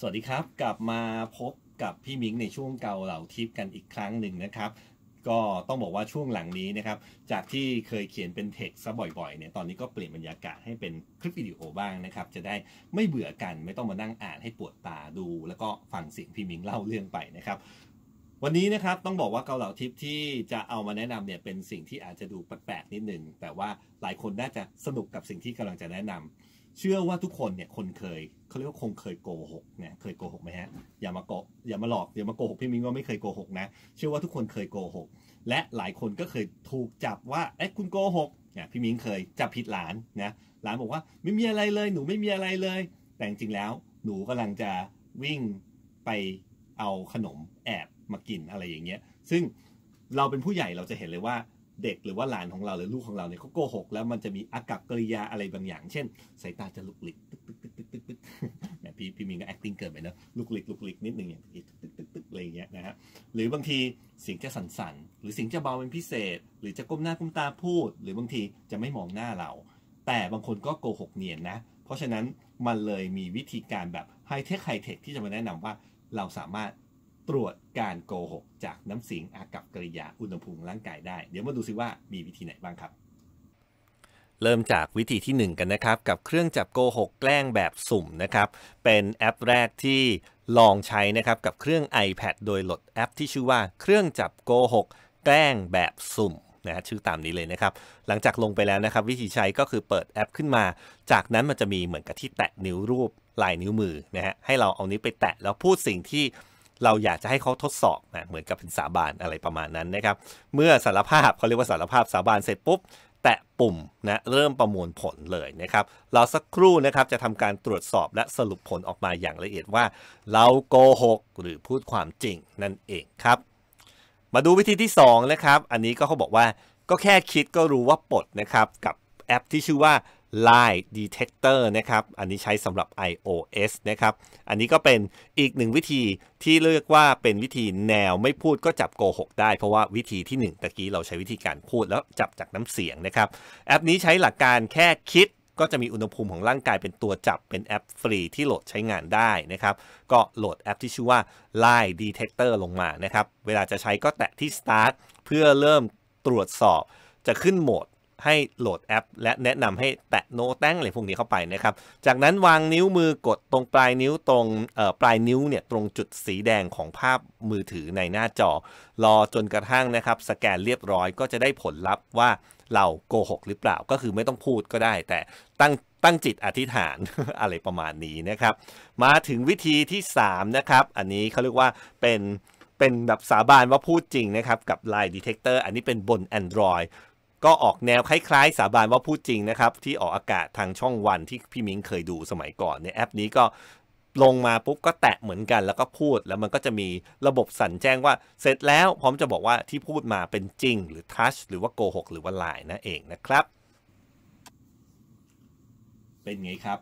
สวัสดีครับ กลับมาพบกับพี่มิงในช่วงเกาเหล่าทิปกันอีกครั้งหนึ่งนะครับ ก็ต้องบอกว่าช่วงหลังนี้นะครับ จากที่เคยเขียนเป็นเท็กซ์ซะบ่อยๆเนี่ยตอนนี้ก็เปลี่ยนบรรยากาศให้เป็นคลิปวิดีโอบ้างนะครับ จะได้ไม่เบื่อกันไม่ต้องมานั่งอ่านให้ปวดตาดู แล้วก็ฟังเสียงพี่มิงเล่าเรื่องไปนะครับ วันนี้นะครับต้องบอกว่าเกาเหล่าทิปที่จะเอามาแนะนำเนี่ยเป็นสิ่งที่อาจจะดูแปลกๆนิดนึงแต่ว่าหลายคนน่าจะสนุกกับสิ่งที่กำลังจะแนะนำเชื่อว่าทุกคนเนี่ยคนเคยเขาเรียกว่าคงเคยโกหกเนี่ยเคยโกหกไหมฮะอย่ามาโกอย่ามาหลอกอย่ามาโกหกพี่มิ้งว่าไม่เคยโกหกนะเชื่อว่าทุกคนเคยโกหก และหลายคนก็เคยถูกจับว่าเอ๊ะคุณโกหกเนี่ยพี่มิ้งเคยจับผิดหลานนะหลานบอกว่าไม่มีอะไรเลยหนูไม่มีอะไรเลย แต่จริงแล้วหนูกำลังจะวิ่งไปเอาขนมแอบมากินอะไรอย่างเงี้ยซึ่งเราเป็นผู้ใหญ่เราจะเห็นเลยว่าเด็กหรือว่าหลานของเราหรือลูกของเราเนี่ยเขาโกหกแล้วมันจะมีอากับกริยาอะไรบางอย่าง เช่นสายตาจะลุกลิกตึ๊กตึ๊กตึ๊กตึ๊กตึ๊กตึ๊กแม่พี่พี่มิงก็ acting เกิดไปนะลุกลิกลุกลิกนิดนึงอย่างตึ๊กตึ๊กตึ๊กตึ๊กอะไรอย่างเงี้ยนะฮะหรือบางทีเสียงจะสั่นๆ หรือเสียงจะเบาเป็นพิเศษ หรือจะก้มหน้าก้มตาพูด หรือบางทีจะไม่มองหน้าเราแต่บางคนก็โกหกเนียนนะ เพราะฉะนั้นมันเลยมีวิธีการแบบไฮเทคไฮเทคที่จะมาแนะนำว่าเราสามารถตรวจการโกหกจากน้ำเสียงอากับกริยาอุณหภูมิร่างกายได้ เดี๋ยวมาดูซิว่ามีวิธีไหนบ้างครับ เริ่มจากวิธีที่ 1 กันนะครับ กับเครื่องจับโกหกแกล้งแบบสุ่มนะครับ เป็นแอปแรกที่ลองใช้นะครับกับเครื่อง iPad โดยโหลดแอป ที่ชื่อว่า เครื่องจับโกหกแกล้งแบบสุ่มนะชื่อตามนี้เลยนะครับ หลังจากลงไปแล้วนะครับวิธีใช้ก็คือเปิดแอป ขึ้นมา จากนั้นมันจะมีเหมือนกับที่แตะนิ้วรูปลายนิ้วมือนะฮะให้เราเอานิ้วไปแตะแล้วพูดสิ่งที่เราอยากจะให้เขาทดสอบนะเหมือนกับเป็นสาบานอะไรประมาณนั้นนะครับ เมื่อสารภาพเขาเรียกว่าสารภาพสาบานเสร็จปุ๊บ แตะปุ่มนะเริ่มประมวลผลเลยนะครับเราสักครู่นะครับจะทำการตรวจสอบและสรุปผลออกมาอย่างละเอียดว่า เราโกหก หรือพูดความจริงนั่นเองครับ มาดูวิธีที่2นะครับอันนี้ก็เขาบอกว่าก็แค่คิดก็รู้ว่าปลดนะครับ กับแอปที่ชื่อว่า Line Detector นะครับ อันนี้ใช้สำหรับ iOS นะครับ อันนี้ก็เป็นอีกหนึ่งวิธีที่เรียกว่าเป็นวิธีแนวไม่พูดก็จับโกหกได้ เพราะว่าวิธีที่ 1 ตะกี้เราใช้วิธีการพูดแล้วจับจากน้ำเสียงนะครับ แอปนี้ใช้หลักการแค่คิดก็จะมีอุณหภูมิของร่างกายเป็นตัวจับเป็นแอปฟรีที่โหลดใช้งานได้นะครับ ก็โหลดแอปที่ชื่อว่า Line Detector ลงมานะครับ เวลาจะใช้ก็แตะที่ Start เพื่อเริ่มตรวจสอบจะขึ้นโหมดให้โหลดแอปและแนะนำให้แตะโน้แต้งอะไรพวกนี้เข้าไปนะครับ จากนั้นวางนิ้วมือกดตรงปลายนิ้วตรงปลายนิ้วเนี่ยตรงจุดสีแดงของภาพมือถือในหน้าจอ รอจนกระทั่งนะครับสแกนเรียบร้อยก็จะได้ผลลัพธ์ว่าเราโกหกหรือเปล่าก็คือไม่ต้องพูดก็ได้ แต่ตั้งตั้งจิตอธิษฐานอะไรประมาณนี้นะครับมาถึงวิธีที่3นะครับอันนี้เขาเรียกว่าเป็นเป็นแบบสาบานว่าพูดจริงนะครับกับ Line Detector อันนี้เป็นบน Android ก็ออกแนวคล้ายๆ สาบานว่าพูดจริงนะครับ ที่ออกอากาศทางช่องวันที่พี่มิงเคยดูสมัยก่อนในแอปนี้ก็ลงมาปุ๊บก็แตะเหมือนกันแล้วก็พูดแล้วมันก็จะมีระบบสั่นแจ้งว่า เสร็จแล้วพร้อมจะบอกว่าที่พูดมาเป็นจริง หรือทัชหรือว่าโกหกหรือว่าลายนั่นเองนะครับ เป็นไงครับ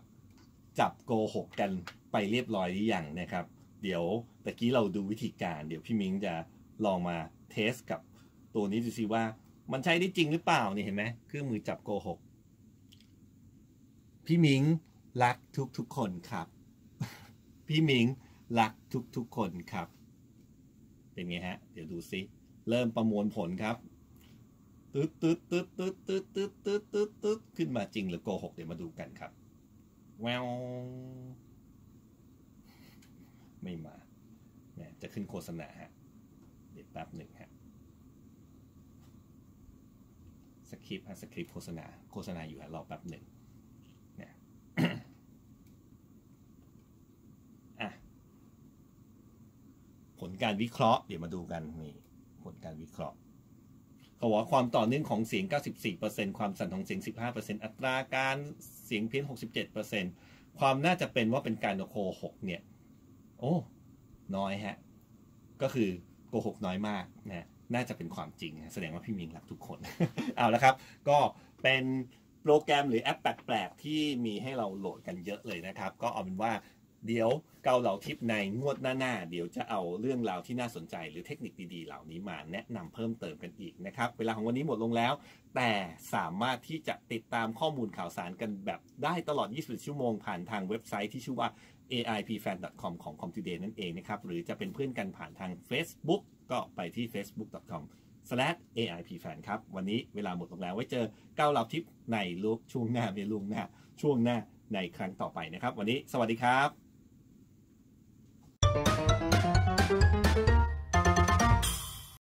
จับโกหกกันไปเรียบร้อยหรือยังนะครับ เดี๋ยวตะกี้เราดูวิธีการ เดี๋ยวพี่มิงจะลองมาเทสกับตัวนี้ดูซิว่ามันใช้ได้จริงหรือเปล่านี่เห็นไหมเครื่องมือจับโกหกพี่มิงรักทุกทุกคนครับ พี่มิงรักทุกทุกคนครับ เป็นไงฮะเดี๋ยวดูซิ เริ่มประมวลผลครับตึ๊ดตึ๊ดตึ๊ดตึ๊ดตึ๊ดตึ๊ดตึ๊ดตึ๊ดตึ๊ดขึ้นมาจริงหรือโกหกเดี๋ยวมาดูกันครับแววไม่มาจะขึ้นโฆษณาฮะเดี๋ยวแป๊บหนึ่งฮะสคริปต์สคริปต์โฆษณาโฆษณาอยู่ะรอแป๊บหนึ่งเนี่ยอ่ะผลการวิเคราะห์เดี๋ยวมาดูกันนี่ผลการวิเคราะห์เขาบอความต่อเนื่องของเสียง 94%ความสั่นของเสียง 15%อัตราการเสียงเพี้ยน67%ความน่าจะเป็นว่าเป็นการโกหกเนี่ย โอ้ น้อยฮะ ก็คือโกหกน้อยมากนะน่าจะเป็นความจริง แสดงว่าพี่มิงรักทุกคนเอาละครับก็เป็นโปรแกรมหรือแอปแปลก ๆ ที่มีให้เราโหลดกันเยอะเลยนะครับ ก็เอาเป็นว่าเดี๋ยวเกาเหลาทิปในงวดหน้า ๆ เดี๋ยวจะเอาเรื่องราวที่น่าสนใจ หรือเทคนิคดีๆ เหล่านี้มาแนะนำเพิ่มเติมกันอีกนะครับ เวลาของวันนี้หมดลงแล้ว แต่สามารถที่จะติดตามข้อมูลข่าวสารกันแบบได้ตลอด2 0ชั่วโมง ผ่านทางเว็บไซต์ที่ชื่อว่า aipfan.com ของ Comtoday นั่นเองนะครับ หรือจะเป็นเพื่อนกันผ่านทาง Facebook ก็ไปที่ facebook.com aipfan ครับ วันนี้เวลาหมดลงแล้ว ไว้เจอเกาเหลาทิปในลูกช่วงหน้าไม่ลุงหน้าช่วงหน้าในครั้งต่อไปนะครับ วันนี้สวัสดีครับ